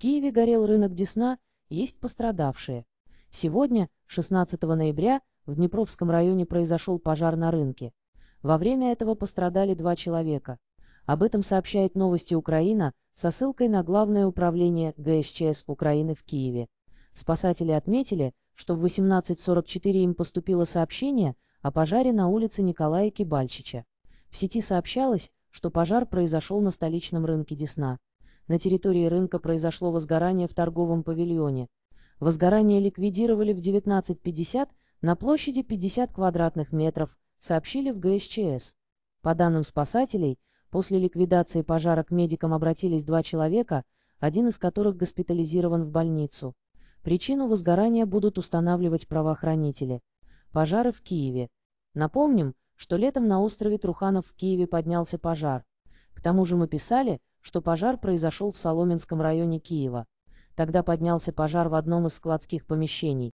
Киеве горел рынок Десна, есть пострадавшие. Сегодня, 16 ноября, в Днепровском районе произошел пожар на рынке. Во время этого пострадали два человека. Об этом сообщает новости Украина со ссылкой на Главное управление ГСЧС Украины в Киеве. Спасатели отметили, что в 18.44 им поступило сообщение о пожаре на улице Николая Кибальчича. В сети сообщалось, что пожар произошел на столичном рынке Десна. На территории рынка произошло возгорание в торговом павильоне. Возгорание ликвидировали в 19.50 на площади 50 квадратных метров, сообщили в ГСЧС. По данным спасателей, после ликвидации пожара к медикам обратились два человека, один из которых госпитализирован в больницу. Причину возгорания будут устанавливать правоохранители. Пожары в Киеве. Напомним, что летом на острове Труханов в Киеве поднялся пожар. К тому же мы писали, что пожар произошел в Соломенском районе Киева. Тогда поднялся пожар в одном из складских помещений,